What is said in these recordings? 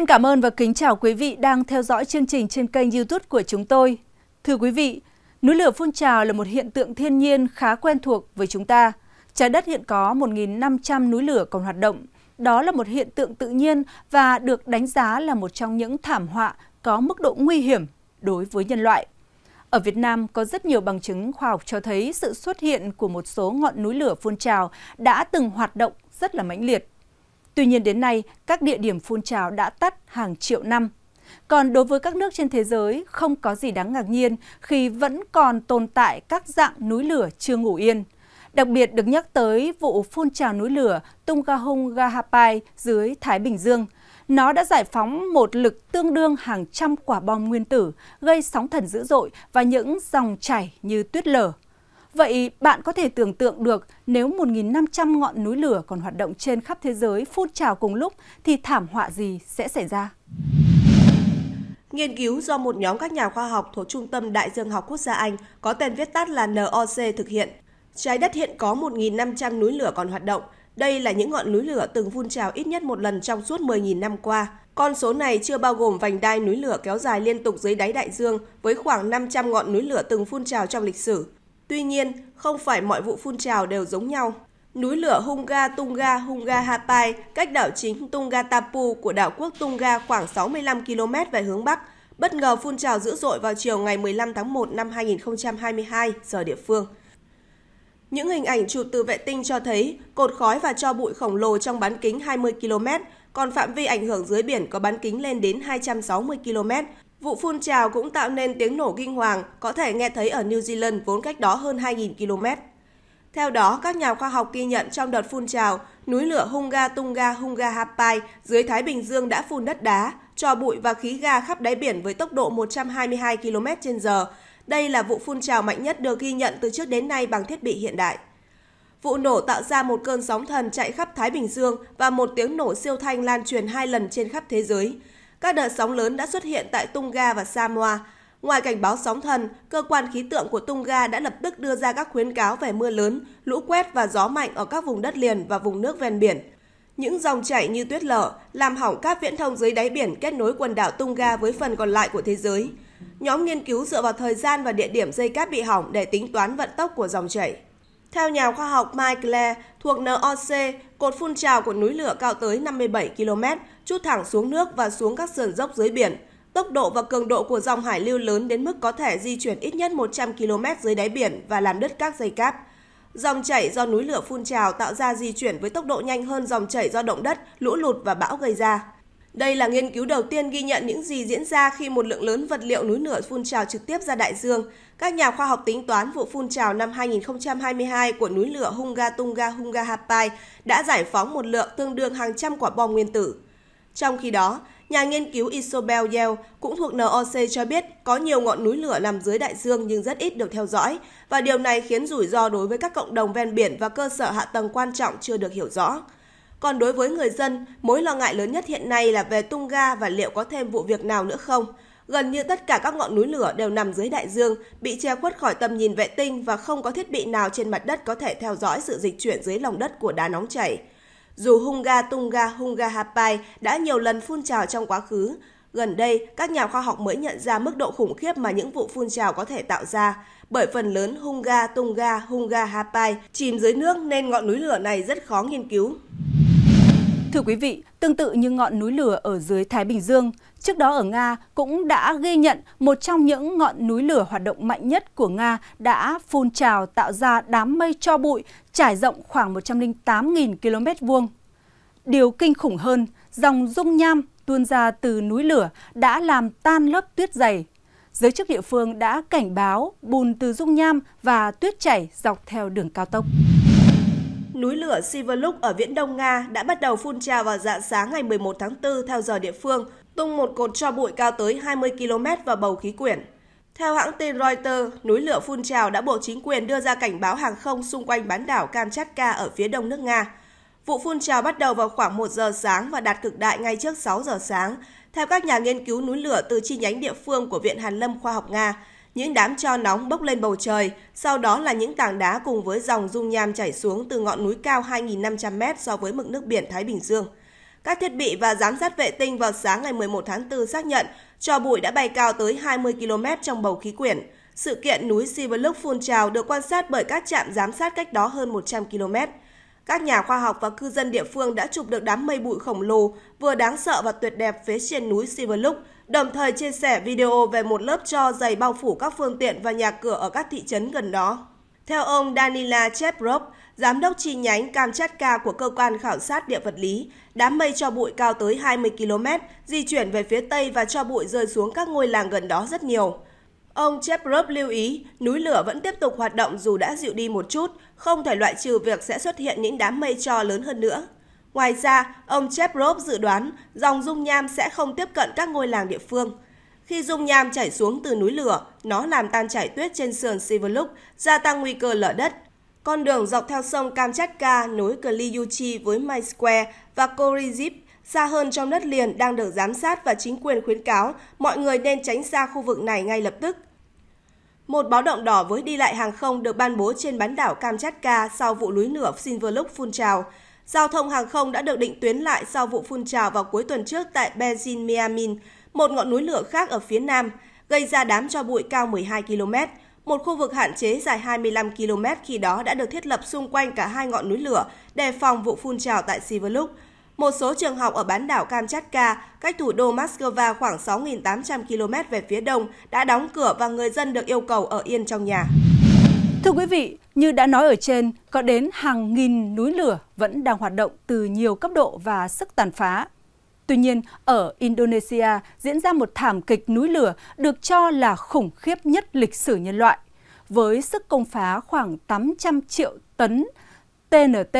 Xin cảm ơn và kính chào quý vị đang theo dõi chương trình trên kênh YouTube của chúng tôi. Thưa quý vị, núi lửa phun trào là một hiện tượng thiên nhiên khá quen thuộc với chúng ta. Trái đất hiện có 1.500 núi lửa còn hoạt động. Đó là một hiện tượng tự nhiên và được đánh giá là một trong những thảm họa có mức độ nguy hiểm đối với nhân loại. Ở Việt Nam có rất nhiều bằng chứng khoa học cho thấy sự xuất hiện của một số ngọn núi lửa phun trào đã từng hoạt động rất là mãnh liệt Tuy nhiên đến nay, các địa điểm phun trào đã tắt hàng triệu năm. Còn đối với các nước trên thế giới, không có gì đáng ngạc nhiên khi vẫn còn tồn tại các dạng núi lửa chưa ngủ yên. Đặc biệt được nhắc tới vụ phun trào núi lửa Tungahung Gahapai dưới Thái Bình Dương. Nó đã giải phóng một lực tương đương hàng trăm quả bom nguyên tử, gây sóng thần dữ dội và những dòng chảy như tuyết lở. Vậy bạn có thể tưởng tượng được nếu 1.500 ngọn núi lửa còn hoạt động trên khắp thế giới phun trào cùng lúc thì thảm họa gì sẽ xảy ra? Nghiên cứu do một nhóm các nhà khoa học thuộc Trung tâm Đại dương học quốc gia Anh có tên viết tắt là NOC thực hiện. Trái đất hiện có 1.500 núi lửa còn hoạt động. Đây là những ngọn núi lửa từng phun trào ít nhất một lần trong suốt 10.000 năm qua. Con số này chưa bao gồm vành đai núi lửa kéo dài liên tục dưới đáy đại dương với khoảng 500 ngọn núi lửa từng phun trào trong lịch sử. Tuy nhiên, không phải mọi vụ phun trào đều giống nhau. Núi lửa Hunga Tunga Hunga Hapai cách đảo chính Tunga Tapu của đảo quốc Tunga khoảng 65 km về hướng Bắc, bất ngờ phun trào dữ dội vào chiều ngày 15 tháng 1 năm 2022 giờ địa phương. Những hình ảnh chụp từ vệ tinh cho thấy cột khói và cho bụi khổng lồ trong bán kính 20 km, còn phạm vi ảnh hưởng dưới biển có bán kính lên đến 260 km, Vụ phun trào cũng tạo nên tiếng nổ kinh hoàng có thể nghe thấy ở New Zealand vốn cách đó hơn 2.000 km. Theo đó, các nhà khoa học ghi nhận trong đợt phun trào, núi lửa Hunga Tunga Hunga Hapai dưới Thái Bình Dương đã phun đất đá, trò bụi và khí ga khắp đáy biển với tốc độ 122 km h Đây là vụ phun trào mạnh nhất được ghi nhận từ trước đến nay bằng thiết bị hiện đại. Vụ nổ tạo ra một cơn sóng thần chạy khắp Thái Bình Dương và một tiếng nổ siêu thanh lan truyền hai lần trên khắp thế giới các đợt sóng lớn đã xuất hiện tại Tonga và Samoa. Ngoài cảnh báo sóng thần, cơ quan khí tượng của Tonga đã lập tức đưa ra các khuyến cáo về mưa lớn, lũ quét và gió mạnh ở các vùng đất liền và vùng nước ven biển. Những dòng chảy như tuyết lở làm hỏng các viễn thông dưới đáy biển kết nối quần đảo Tonga với phần còn lại của thế giới. Nhóm nghiên cứu dựa vào thời gian và địa điểm dây cáp bị hỏng để tính toán vận tốc của dòng chảy. Theo nhà khoa học Mike Clare, thuộc NOC, cột phun trào của núi lửa cao tới 57 km, chút thẳng xuống nước và xuống các sườn dốc dưới biển. Tốc độ và cường độ của dòng hải lưu lớn đến mức có thể di chuyển ít nhất 100 km dưới đáy biển và làm đứt các dây cáp. Dòng chảy do núi lửa phun trào tạo ra di chuyển với tốc độ nhanh hơn dòng chảy do động đất, lũ lụt và bão gây ra. Đây là nghiên cứu đầu tiên ghi nhận những gì diễn ra khi một lượng lớn vật liệu núi lửa phun trào trực tiếp ra đại dương. Các nhà khoa học tính toán vụ phun trào năm 2022 của núi lửa Hunga Tonga-Hunga Hungahapai đã giải phóng một lượng tương đương hàng trăm quả bom nguyên tử. Trong khi đó, nhà nghiên cứu Isobel Yale cũng thuộc NOC cho biết có nhiều ngọn núi lửa nằm dưới đại dương nhưng rất ít được theo dõi và điều này khiến rủi ro đối với các cộng đồng ven biển và cơ sở hạ tầng quan trọng chưa được hiểu rõ. Còn đối với người dân, mối lo ngại lớn nhất hiện nay là về tung ga và liệu có thêm vụ việc nào nữa không. Gần như tất cả các ngọn núi lửa đều nằm dưới đại dương, bị che khuất khỏi tầm nhìn vệ tinh và không có thiết bị nào trên mặt đất có thể theo dõi sự dịch chuyển dưới lòng đất của đá nóng chảy. Dù hung ga tung ga hung ga Hapai đã nhiều lần phun trào trong quá khứ, Gần đây, các nhà khoa học mới nhận ra mức độ khủng khiếp mà những vụ phun trào có thể tạo ra, bởi phần lớn hung ga tung ga hung ga Hapai chìm dưới nước nên ngọn núi lửa này rất khó nghiên cứu. Thưa quý vị, tương tự như ngọn núi lửa ở dưới Thái Bình Dương, trước đó ở Nga cũng đã ghi nhận một trong những ngọn núi lửa hoạt động mạnh nhất của Nga đã phun trào tạo ra đám mây cho bụi trải rộng khoảng 108.000 km vuông. Điều kinh khủng hơn, dòng dung nham tuôn ra từ núi lửa đã làm tan lớp tuyết dày. Giới chức địa phương đã cảnh báo bùn từ dung nham và tuyết chảy dọc theo đường cao tốc núi lửa Siverlook ở viễn đông Nga đã bắt đầu phun trào vào dạng sáng ngày 11 tháng 4 theo giờ địa phương, tung một cột cho bụi cao tới 20 km vào bầu khí quyển. Theo hãng tin Reuters, núi lửa phun trào đã buộc chính quyền đưa ra cảnh báo hàng không xung quanh bán đảo Kamchatka ở phía đông nước Nga. Vụ phun trào bắt đầu vào khoảng 1 giờ sáng và đạt cực đại ngay trước 6 giờ sáng. Theo các nhà nghiên cứu núi lửa từ chi nhánh địa phương của Viện Hàn Lâm Khoa học Nga, những đám cho nóng bốc lên bầu trời, sau đó là những tảng đá cùng với dòng dung nham chảy xuống từ ngọn núi cao 2.500m so với mực nước biển Thái Bình Dương. Các thiết bị và giám sát vệ tinh vào sáng ngày 11 tháng 4 xác nhận cho bụi đã bay cao tới 20 km trong bầu khí quyển. Sự kiện núi Sivaluk phun trào được quan sát bởi các trạm giám sát cách đó hơn 100 km. Các nhà khoa học và cư dân địa phương đã chụp được đám mây bụi khổng lồ, vừa đáng sợ và tuyệt đẹp phía trên núi Sivaluk, đồng thời chia sẻ video về một lớp cho dày bao phủ các phương tiện và nhà cửa ở các thị trấn gần đó. Theo ông Danila Cheprov, giám đốc chi nhánh Kamchatka của cơ quan khảo sát địa vật lý, đám mây cho bụi cao tới 20 km di chuyển về phía tây và cho bụi rơi xuống các ngôi làng gần đó rất nhiều. Ông Cheprov lưu ý, núi lửa vẫn tiếp tục hoạt động dù đã dịu đi một chút, không thể loại trừ việc sẽ xuất hiện những đám mây cho lớn hơn nữa. Ngoài ra, ông Cheprov dự đoán dòng dung nham sẽ không tiếp cận các ngôi làng địa phương. Khi dung nham chảy xuống từ núi lửa, nó làm tan chảy tuyết trên sườn Sivaluk, gia tăng nguy cơ lở đất. Con đường dọc theo sông Kamchatka nối Kliyuchi với Mai Square và Korizip xa hơn trong đất liền đang được giám sát và chính quyền khuyến cáo mọi người nên tránh xa khu vực này ngay lập tức. Một báo động đỏ với đi lại hàng không được ban bố trên bán đảo Kamchatka sau vụ núi lửa Silverlook phun trào. Giao thông hàng không đã được định tuyến lại sau vụ phun trào vào cuối tuần trước tại Beijing Miamin, một ngọn núi lửa khác ở phía nam, gây ra đám cho bụi cao 12 km. Một khu vực hạn chế dài 25 km khi đó đã được thiết lập xung quanh cả hai ngọn núi lửa để phòng vụ phun trào tại Siverluk. Một số trường học ở bán đảo Kamchatka, cách thủ đô Moscow khoảng 6.800 km về phía đông, đã đóng cửa và người dân được yêu cầu ở yên trong nhà. Thưa quý vị, như đã nói ở trên, có đến hàng nghìn núi lửa vẫn đang hoạt động từ nhiều cấp độ và sức tàn phá. Tuy nhiên, ở Indonesia diễn ra một thảm kịch núi lửa được cho là khủng khiếp nhất lịch sử nhân loại, với sức công phá khoảng 800 triệu tấn TNT.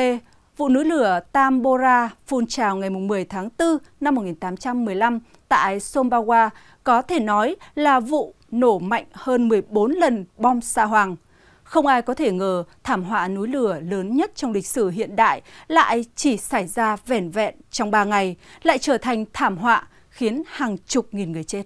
Vụ núi lửa Tambora phun trào ngày 10 tháng 4 năm 1815 tại Sombawa có thể nói là vụ nổ mạnh hơn 14 lần bom xa hoàng – không ai có thể ngờ thảm họa núi lửa lớn nhất trong lịch sử hiện đại lại chỉ xảy ra vẻn vẹn trong 3 ngày, lại trở thành thảm họa khiến hàng chục nghìn người chết.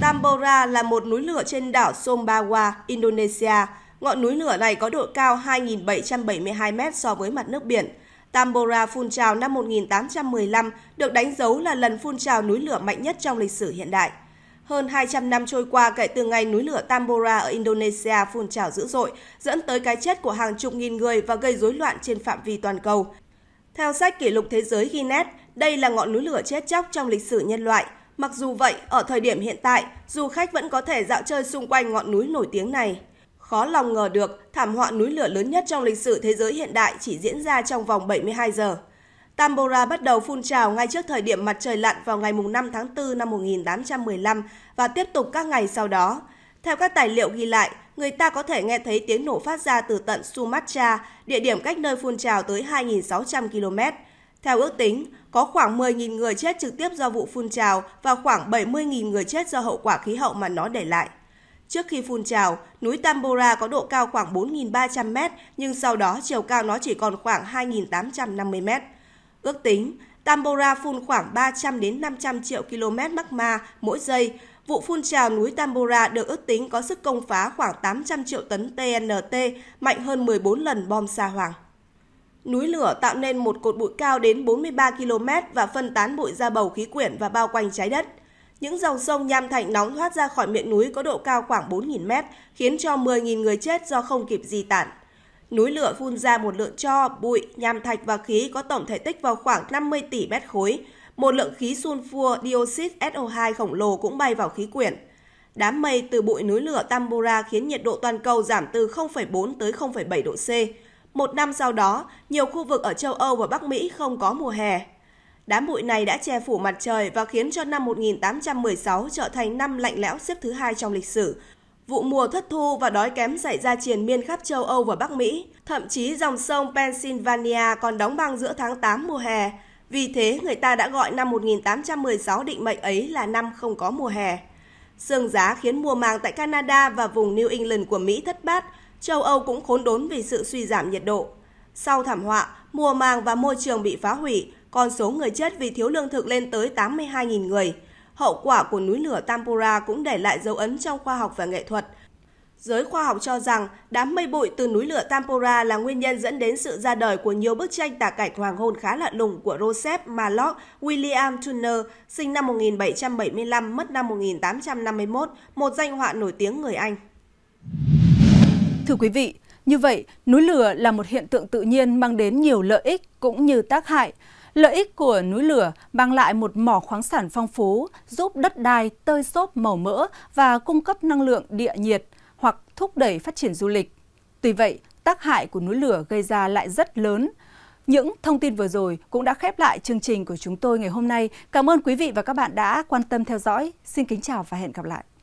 Tambora là một núi lửa trên đảo Sumbawa, Indonesia. Ngọn núi lửa này có độ cao 2.772 mét so với mặt nước biển. Tambora phun trào năm 1815 được đánh dấu là lần phun trào núi lửa mạnh nhất trong lịch sử hiện đại. Hơn 200 năm trôi qua kể từ ngày núi lửa Tambora ở Indonesia phun trào dữ dội, dẫn tới cái chết của hàng chục nghìn người và gây rối loạn trên phạm vi toàn cầu. Theo sách kỷ lục thế giới Guinness, đây là ngọn núi lửa chết chóc trong lịch sử nhân loại. Mặc dù vậy, ở thời điểm hiện tại, du khách vẫn có thể dạo chơi xung quanh ngọn núi nổi tiếng này. Khó lòng ngờ được, thảm họa núi lửa lớn nhất trong lịch sử thế giới hiện đại chỉ diễn ra trong vòng 72 giờ. Tambora bắt đầu phun trào ngay trước thời điểm mặt trời lặn vào ngày 5 tháng 4 năm 1815 và tiếp tục các ngày sau đó. Theo các tài liệu ghi lại, người ta có thể nghe thấy tiếng nổ phát ra từ tận Sumatra, địa điểm cách nơi phun trào tới 2.600 km. Theo ước tính, có khoảng 10.000 người chết trực tiếp do vụ phun trào và khoảng 70.000 người chết do hậu quả khí hậu mà nó để lại. Trước khi phun trào, núi Tambora có độ cao khoảng 4.300 m, nhưng sau đó chiều cao nó chỉ còn khoảng 2.850 m. Ước tính, Tambora phun khoảng 300 đến 500 triệu km magma mỗi giây. Vụ phun trào núi Tambora được ước tính có sức công phá khoảng 800 triệu tấn TNT, mạnh hơn 14 lần bom sa hoàng. Núi lửa tạo nên một cột bụi cao đến 43 km và phân tán bụi ra bầu khí quyển và bao quanh trái đất. Những dòng sông nham thạch nóng thoát ra khỏi miệng núi có độ cao khoảng 4.000 mét, khiến cho 10.000 người chết do không kịp di tản núi lửa phun ra một lượng tro, bụi, nham thạch và khí có tổng thể tích vào khoảng 50 tỷ mét khối. Một lượng khí sunfua dioxide SO2 khổng lồ cũng bay vào khí quyển. Đám mây từ bụi núi lửa Tambora khiến nhiệt độ toàn cầu giảm từ 0,4 tới 0,7 độ C. Một năm sau đó, nhiều khu vực ở châu Âu và Bắc Mỹ không có mùa hè. Đám bụi này đã che phủ mặt trời và khiến cho năm 1816 trở thành năm lạnh lẽo xếp thứ hai trong lịch sử, Vụ mùa thất thu và đói kém xảy ra triền miên khắp châu Âu và Bắc Mỹ, thậm chí dòng sông Pennsylvania còn đóng băng giữa tháng 8 mùa hè. Vì thế, người ta đã gọi năm 1816 định mệnh ấy là năm không có mùa hè. Sương giá khiến mùa màng tại Canada và vùng New England của Mỹ thất bát, châu Âu cũng khốn đốn vì sự suy giảm nhiệt độ. Sau thảm họa, mùa màng và môi trường bị phá hủy, con số người chết vì thiếu lương thực lên tới 82.000 người – Hậu quả của núi lửa Tampura cũng để lại dấu ấn trong khoa học và nghệ thuật. Giới khoa học cho rằng đám mây bụi từ núi lửa Tampora là nguyên nhân dẫn đến sự ra đời của nhiều bức tranh tả cảnh hoàng hôn khá lạ lùng của Joseph Mallock William Turner, sinh năm 1775, mất năm 1851, một danh họa nổi tiếng người Anh. Thưa quý vị, như vậy, núi lửa là một hiện tượng tự nhiên mang đến nhiều lợi ích cũng như tác hại. Lợi ích của núi lửa mang lại một mỏ khoáng sản phong phú, giúp đất đai tơi xốp màu mỡ và cung cấp năng lượng địa nhiệt hoặc thúc đẩy phát triển du lịch. Tuy vậy, tác hại của núi lửa gây ra lại rất lớn. Những thông tin vừa rồi cũng đã khép lại chương trình của chúng tôi ngày hôm nay. Cảm ơn quý vị và các bạn đã quan tâm theo dõi. Xin kính chào và hẹn gặp lại.